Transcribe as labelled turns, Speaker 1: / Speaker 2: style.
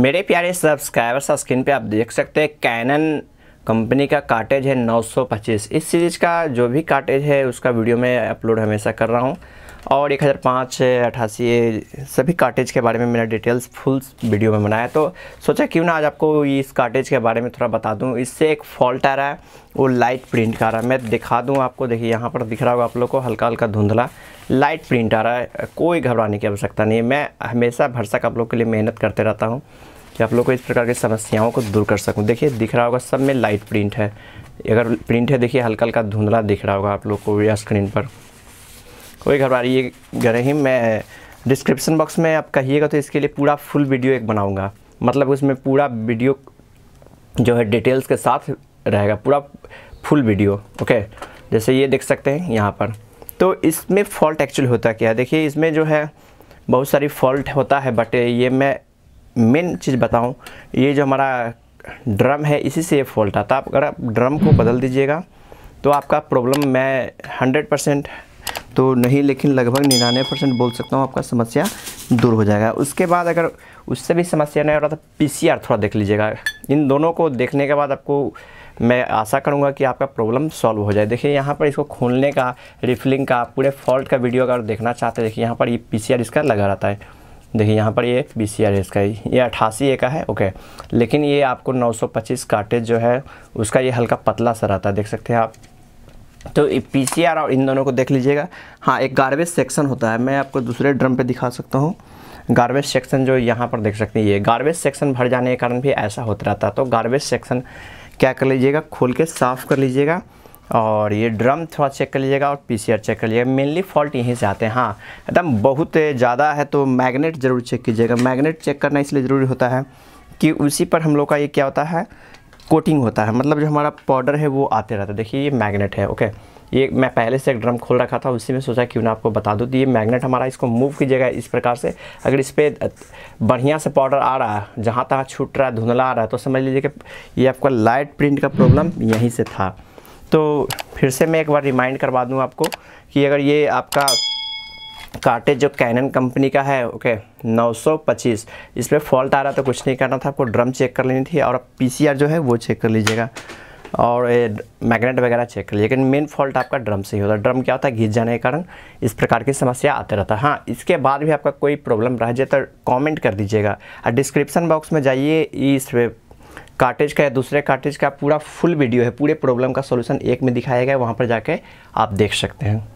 Speaker 1: मेरे प्यारे subscribers screen पे आप देख सकते हैं कैनन कंपनी का कार्टेज है 925 इस सीरीज़ का जो भी कार्टेज है उसका वीडियो मैं अपलोड हमेशा कर रहा हूँ और एक हज़ार पाँच अठासी सभी कार्टेज के बारे में मेरा डिटेल्स फुल वीडियो में बनाया तो सोचा क्यों ना आज आपको इस कार्टेज के बारे में थोड़ा बता दूँ इससे एक फॉल्ट आ रहा है वो लाइट प्रिंट का आ रहा है मैं दिखा दूँ आपको देखिए यहाँ पर दिख रहा होगा आप लोग को हल्का हल्का धुंधला लाइट प्रिंट आ रहा है कोई घबराने की आवश्यकता नहीं है मैं हमेशा भरसक आप लोग के लिए मेहनत करते रहता हूँ कि आप लोग को इस प्रकार की समस्याओं को दूर कर सकूँ देखिए दिख रहा होगा सब में लाइट प्रिंट है अगर प्रिंट है देखिए हल्का हल्का धुंधला दिख रहा होगा आप लोग को या स्क्रीन पर कोई घबराइए ही मैं डिस्क्रिप्शन बॉक्स में आप कहिएगा तो इसके लिए पूरा फुल वीडियो एक बनाऊँगा मतलब उसमें पूरा वीडियो जो है डिटेल्स के साथ रहेगा पूरा फुल वीडियो ओके जैसे ये देख सकते हैं यहाँ पर तो इसमें फॉल्ट एक्चुअली होता क्या है देखिए इसमें जो है बहुत सारी फॉल्ट होता है बट ये मैं मेन चीज़ बताऊं ये जो हमारा ड्रम है इसी से ये फॉल्ट आता है अगर आप ड्रम को बदल दीजिएगा तो आपका प्रॉब्लम मैं हंड्रेड परसेंट तो नहीं लेकिन लगभग निन्यानवे परसेंट बोल सकता हूँ आपका समस्या दूर हो जाएगा उसके बाद अगर उससे भी समस्या नहीं हो रहा तो पी थोड़ा देख लीजिएगा इन दोनों को देखने के बाद आपको मैं आशा करूँगा कि आपका प्रॉब्लम सॉल्व हो जाए देखिए यहाँ पर इसको खोलने का रिफिलिंग का पूरे फॉल्ट का वीडियो अगर देखना चाहते हैं देखिए यहाँ पर ये पी इसका लगा रहता है देखिए यहाँ पर ये बी सी आर इसका ये अट्ठासी ए का है ओके लेकिन ये आपको 925 कार्टेज जो है उसका ये हल्का पतला सा रहता है देख सकते हैं आप तो पी सी आर और इन दोनों को देख लीजिएगा हाँ एक गार्बेज सेक्शन होता है मैं आपको दूसरे ड्रम पे दिखा सकता हूँ गार्बेज सेक्शन जो यहाँ पर देख सकते हैं ये गार्बेज सेक्शन भर जाने के कारण भी ऐसा होता रहता है तो गार्बेज सेक्शन क्या कर लीजिएगा खोल के साफ़ कर लीजिएगा और ये ड्रम थोड़ा चेक कर लीजिएगा और पीसीआर चेक कर लीजिएगा मेनली फॉल्ट यहीं से आते हैं हाँ एकदम बहुत ज़्यादा है तो मैग्नेट ज़रूर चेक कीजिएगा मैग्नेट चेक करना इसलिए ज़रूरी होता है कि उसी पर हम लोग का ये क्या होता है कोटिंग होता है मतलब जो हमारा पाउडर है वो आते रहता है देखिए ये मैग्नेट है ओके ये मैं पहले से एक ड्रम खोल रखा था उसी में सोचा क्यों ना आपको बता दूँ तो ये मैग्नेट हमारा इसको मूव कीजिएगा इस प्रकार से अगर इस पर बढ़िया से पाउडर आ रहा है जहाँ तहाँ छूट रहा है धुंधला आ रहा है तो समझ लीजिए कि ये आपका लाइट प्रिंट का प्रॉब्लम यहीं से था तो फिर से मैं एक बार रिमाइंड करवा दूँ आपको कि अगर ये आपका कार्टेज जो कैनन कंपनी का है ओके पच्चीस इस पर फॉल्ट आ रहा था कुछ नहीं करना था आपको ड्रम चेक कर लेनी थी और पीसीआर जो है वो चेक कर लीजिएगा और ये मैग्नेट वगैरह चेक कर लेकिन मेन फॉल्ट आपका ड्रम से ही होता है ड्रम क्या होता है घिस जाने के कारण इस प्रकार की समस्या आते रहता है हाँ इसके बाद भी आपका कोई प्रॉब्लम रह जाए तो कॉमेंट कर दीजिएगा और डिस्क्रिप्सन बॉक्स में जाइए इस कार्टेज का या दूसरे कार्टेज का पूरा फुल वीडियो है पूरे प्रॉब्लम का सोल्यूशन एक में दिखाया गया वहाँ पर जाके आप देख सकते हैं